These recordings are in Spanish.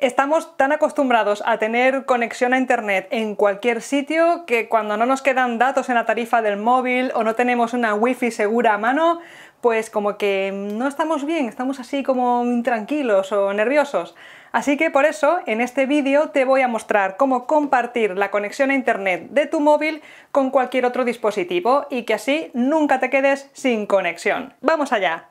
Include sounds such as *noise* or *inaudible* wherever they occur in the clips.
Estamos tan acostumbrados a tener conexión a Internet en cualquier sitio que cuando no nos quedan datos en la tarifa del móvil o no tenemos una wifi segura a mano, pues como que no estamos bien, estamos así como intranquilos o nerviosos. Así que por eso en este vídeo te voy a mostrar cómo compartir la conexión a internet de tu móvil con cualquier otro dispositivo y que así nunca te quedes sin conexión. ¡Vamos allá!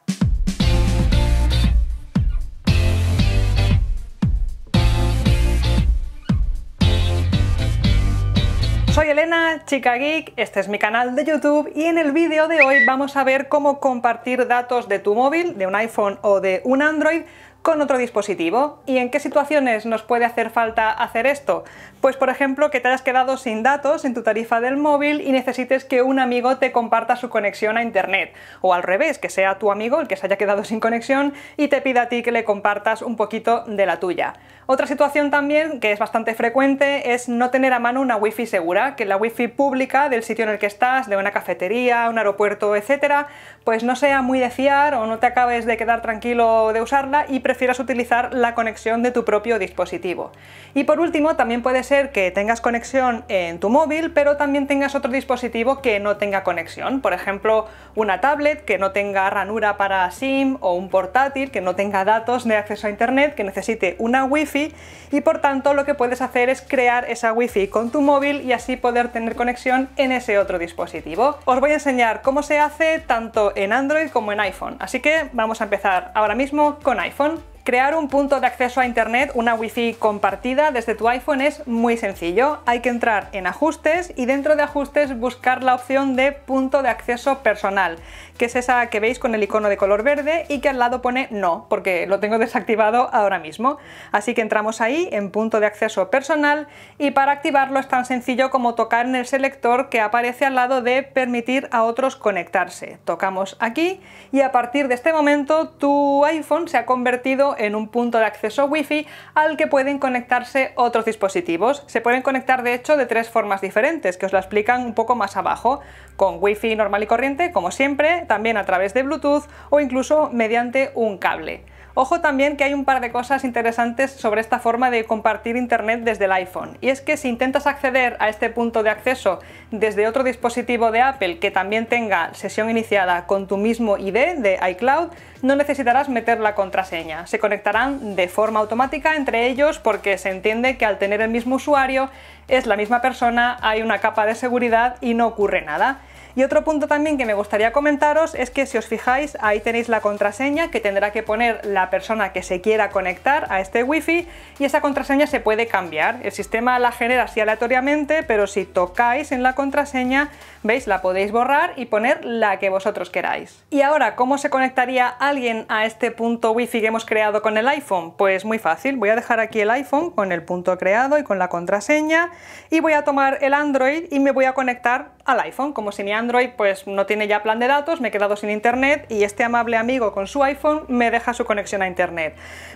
soy Elena, chica geek, este es mi canal de YouTube y en el vídeo de hoy vamos a ver cómo compartir datos de tu móvil, de un iPhone o de un Android con otro dispositivo. ¿Y en qué situaciones nos puede hacer falta hacer esto? Pues por ejemplo que te hayas quedado sin datos en tu tarifa del móvil y necesites que un amigo te comparta su conexión a internet. O al revés, que sea tu amigo el que se haya quedado sin conexión y te pida a ti que le compartas un poquito de la tuya. Otra situación también que es bastante frecuente es no tener a mano una wifi segura, que la wifi pública del sitio en el que estás, de una cafetería, un aeropuerto, etcétera, pues no sea muy de fiar o no te acabes de quedar tranquilo de usarla y prefieras utilizar la conexión de tu propio dispositivo. Y por último, también puede ser que tengas conexión en tu móvil, pero también tengas otro dispositivo que no tenga conexión. Por ejemplo, una tablet que no tenga ranura para SIM o un portátil que no tenga datos de acceso a Internet, que necesite una Wi-Fi y por tanto lo que puedes hacer es crear esa Wi-Fi con tu móvil y así poder tener conexión en ese otro dispositivo. Os voy a enseñar cómo se hace tanto en Android como en iPhone, así que vamos a empezar ahora mismo con iPhone. Crear un punto de acceso a Internet, una Wi-Fi compartida desde tu iPhone es muy sencillo. Hay que entrar en ajustes y dentro de ajustes buscar la opción de punto de acceso personal, que es esa que veis con el icono de color verde y que al lado pone no, porque lo tengo desactivado ahora mismo. Así que entramos ahí en punto de acceso personal y para activarlo es tan sencillo como tocar en el selector que aparece al lado de permitir a otros conectarse. Tocamos aquí y a partir de este momento tu iPhone se ha convertido en un punto de acceso Wi-Fi al que pueden conectarse otros dispositivos. Se pueden conectar de hecho de tres formas diferentes, que os lo explican un poco más abajo, con Wi-Fi normal y corriente, como siempre, también a través de Bluetooth o incluso mediante un cable. Ojo también que hay un par de cosas interesantes sobre esta forma de compartir Internet desde el iPhone. Y es que si intentas acceder a este punto de acceso desde otro dispositivo de Apple que también tenga sesión iniciada con tu mismo ID de iCloud, no necesitarás meter la contraseña. Se conectarán de forma automática entre ellos porque se entiende que al tener el mismo usuario es la misma persona, hay una capa de seguridad y no ocurre nada. Y otro punto también que me gustaría comentaros es que si os fijáis ahí tenéis la contraseña que tendrá que poner la persona que se quiera conectar a este wifi y esa contraseña se puede cambiar. El sistema la genera así aleatoriamente, pero si tocáis en la contraseña, veis, la podéis borrar y poner la que vosotros queráis. Y ahora, ¿cómo se conectaría alguien a este punto wifi que hemos creado con el iPhone? Pues muy fácil, voy a dejar aquí el iPhone con el punto creado y con la contraseña y voy a tomar el Android y me voy a conectar al iPhone como si mi Android pues no tiene ya plan de datos, me he quedado sin internet y este amable amigo con su iPhone me deja su conexión a internet.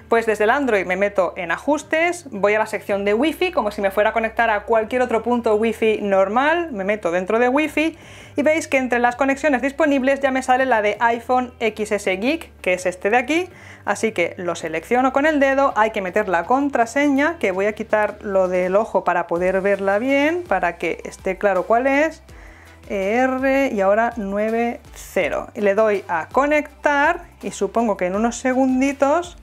Pues desde el Android me meto en ajustes, voy a la sección de Wi-Fi como si me fuera a conectar a cualquier otro punto Wi-Fi normal, me meto dentro de Wi-Fi y veis que entre las conexiones disponibles ya me sale la de iPhone XS Geek, que es este de aquí, así que lo selecciono con el dedo, hay que meter la contraseña, que voy a quitar lo del ojo para poder verla bien, para que esté claro cuál es. E R y ahora 90. le doy a conectar y supongo que en unos segunditos,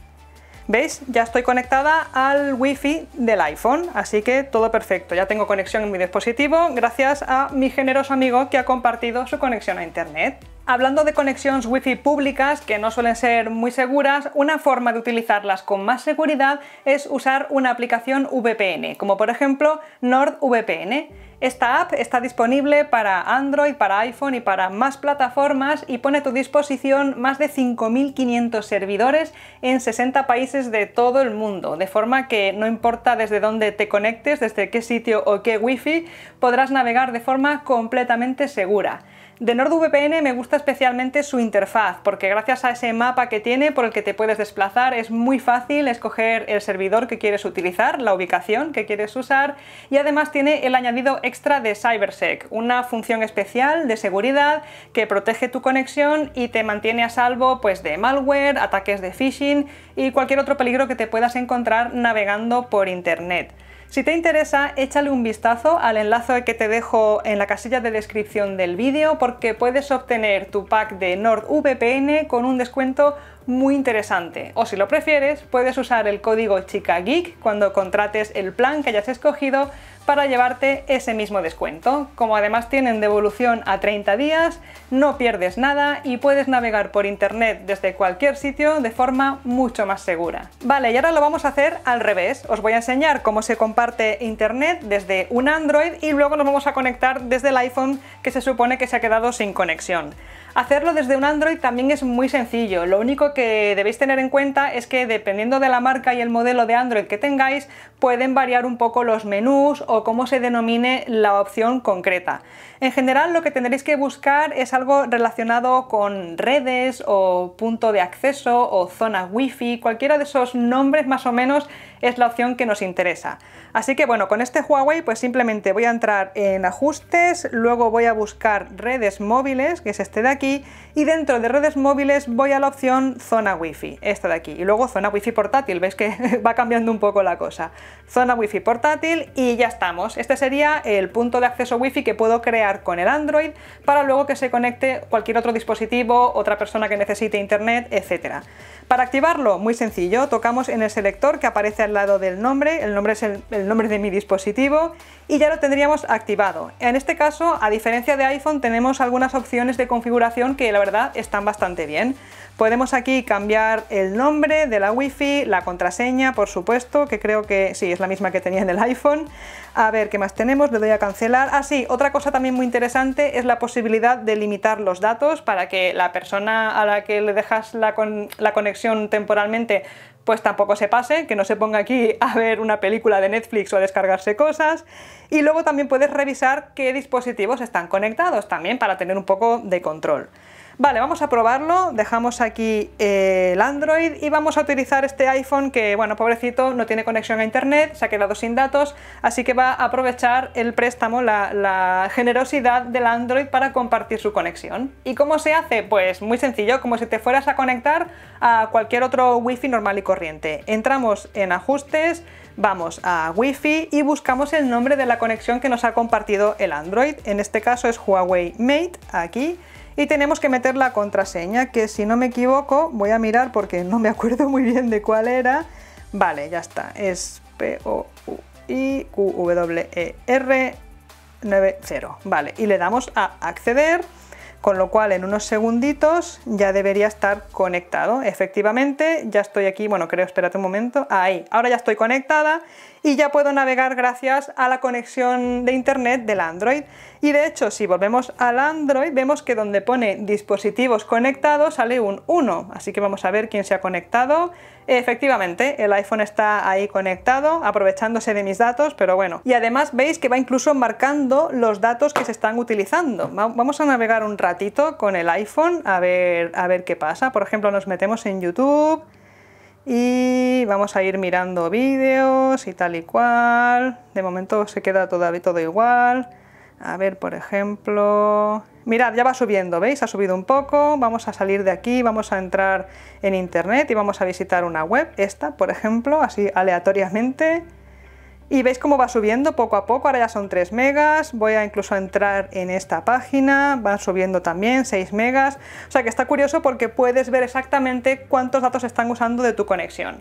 ¿veis? Ya estoy conectada al wifi del iPhone, así que todo perfecto. Ya tengo conexión en mi dispositivo gracias a mi generoso amigo que ha compartido su conexión a internet. Hablando de conexiones wifi públicas, que no suelen ser muy seguras, una forma de utilizarlas con más seguridad es usar una aplicación VPN, como por ejemplo NordVPN. Esta app está disponible para Android, para iPhone y para más plataformas y pone a tu disposición más de 5.500 servidores en 60 países de todo el mundo, de forma que no importa desde dónde te conectes, desde qué sitio o qué wifi, podrás navegar de forma completamente segura. De NordVPN me gusta especialmente su interfaz, porque gracias a ese mapa que tiene por el que te puedes desplazar es muy fácil escoger el servidor que quieres utilizar, la ubicación que quieres usar y además tiene el añadido extra de CyberSec, una función especial de seguridad que protege tu conexión y te mantiene a salvo pues, de malware, ataques de phishing y cualquier otro peligro que te puedas encontrar navegando por internet. Si te interesa, échale un vistazo al enlace que te dejo en la casilla de descripción del vídeo porque puedes obtener tu pack de NordVPN con un descuento muy interesante. O si lo prefieres, puedes usar el código ChicaGeek cuando contrates el plan que hayas escogido para llevarte ese mismo descuento. Como además tienen devolución a 30 días, no pierdes nada y puedes navegar por internet desde cualquier sitio de forma mucho más segura. Vale, y ahora lo vamos a hacer al revés. Os voy a enseñar cómo se comparte internet desde un Android y luego nos vamos a conectar desde el iPhone que se supone que se ha quedado sin conexión. Hacerlo desde un Android también es muy sencillo, lo único que debéis tener en cuenta es que dependiendo de la marca y el modelo de Android que tengáis, pueden variar un poco los menús o cómo se denomine la opción concreta. En general lo que tendréis que buscar es algo relacionado con redes o punto de acceso o zona wifi, cualquiera de esos nombres más o menos es la opción que nos interesa. Así que bueno, con este Huawei pues simplemente voy a entrar en ajustes, luego voy a buscar redes móviles, que es este de aquí, y dentro de redes móviles voy a la opción zona wifi, esta de aquí, y luego zona wifi portátil, veis que *laughs* va cambiando un poco la cosa. Zona wifi portátil y ya estamos. Este sería el punto de acceso wifi que puedo crear con el Android para luego que se conecte cualquier otro dispositivo, otra persona que necesite internet, etcétera Para activarlo, muy sencillo, tocamos en el selector que aparece al lado del nombre, el nombre es el, nombre de mi dispositivo y ya lo tendríamos activado. En este caso, a diferencia de iPhone, tenemos algunas opciones de configuración que la verdad están bastante bien. Podemos aquí cambiar el nombre de la wifi la contraseña, por supuesto, que creo que sí, es la misma que tenía en el iPhone. A ver, ¿qué más tenemos? Le doy a cancelar. Ah, sí, otra cosa también interesante es la posibilidad de limitar los datos para que la persona a la que le dejas la, la conexión temporalmente pues tampoco se pase, que no se ponga aquí a ver una película de Netflix o a descargarse cosas. Y luego también puedes revisar qué dispositivos están conectados también para tener un poco de control. Vale, vamos a probarlo, dejamos aquí eh, el Android y vamos a utilizar este iPhone que, bueno, pobrecito, no tiene conexión a internet, se ha quedado sin datos, así que va a aprovechar el préstamo, la, generosidad del Android para compartir su conexión. ¿Y cómo se hace? Pues muy sencillo, como si te fueras a conectar a cualquier otro wifi normal y corriente. Entramos en ajustes, vamos a Wi-Fi y buscamos el nombre de la conexión que nos ha compartido el Android. En este caso es Huawei Mate, aquí, y tenemos que meter la contraseña, que si no me equivoco, voy a mirar porque no me acuerdo muy bien de cuál era. Vale, ya está, es P-O-U-I Q-W-E-R e 9 0 Vale, y le damos a acceder con lo cual en unos segunditos ya debería estar conectado. Efectivamente, ya estoy aquí, bueno, creo, espérate un momento, ahí, ahora ya estoy conectada y ya puedo navegar gracias a la conexión de internet del Android. Y de hecho, si volvemos al Android, vemos que donde pone dispositivos conectados sale un 1, así que vamos a ver quién se ha conectado. Efectivamente, el iPhone está ahí conectado, aprovechándose de mis datos, pero bueno. Y además veis que va incluso marcando los datos que se están utilizando. Vamos a navegar un rato con el iPhone a ver, a ver qué pasa. Por ejemplo, nos metemos en YouTube y vamos a ir mirando vídeos y tal y cual. De momento se queda todavía todo igual. A ver, por ejemplo... Mirad, ya va subiendo, ¿veis? Ha subido un poco. Vamos a salir de aquí, vamos a entrar en internet y vamos a visitar una web. Esta, por ejemplo, así aleatoriamente y veis cómo va subiendo poco a poco, ahora ya son 3 megas, voy a incluso entrar en esta página, van subiendo también 6 megas, o sea que está curioso porque puedes ver exactamente cuántos datos están usando de tu conexión.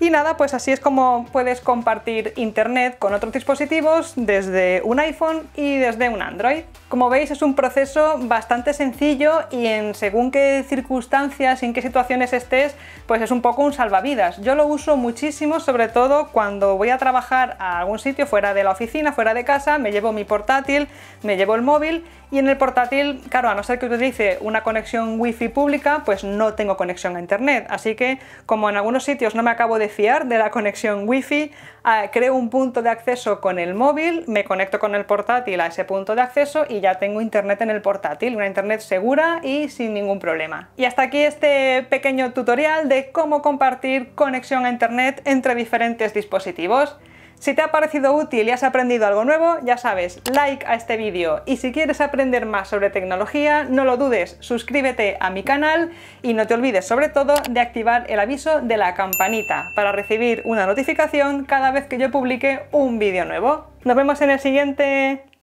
Y nada, pues así es como puedes compartir internet con otros dispositivos desde un iPhone y desde un Android. Como veis es un proceso bastante sencillo y en según qué circunstancias y en qué situaciones estés, pues es un poco un salvavidas. Yo lo uso muchísimo, sobre todo cuando voy a trabajar a algún sitio fuera de la oficina, fuera de casa, me llevo mi portátil, me llevo el móvil y en el portátil, claro, a no ser que utilice una conexión wifi pública, pues no tengo conexión a internet. Así que como en algunos sitios no me acabo de fiar de la conexión wifi, ah, creo un punto de acceso con el móvil, me conecto con el portátil a ese punto de acceso y ya tengo internet en el portátil, una internet segura y sin ningún problema. Y hasta aquí este pequeño tutorial de cómo compartir conexión a internet entre diferentes dispositivos. Si te ha parecido útil y has aprendido algo nuevo, ya sabes, like a este vídeo. Y si quieres aprender más sobre tecnología, no lo dudes, suscríbete a mi canal y no te olvides sobre todo de activar el aviso de la campanita para recibir una notificación cada vez que yo publique un vídeo nuevo. Nos vemos en el siguiente.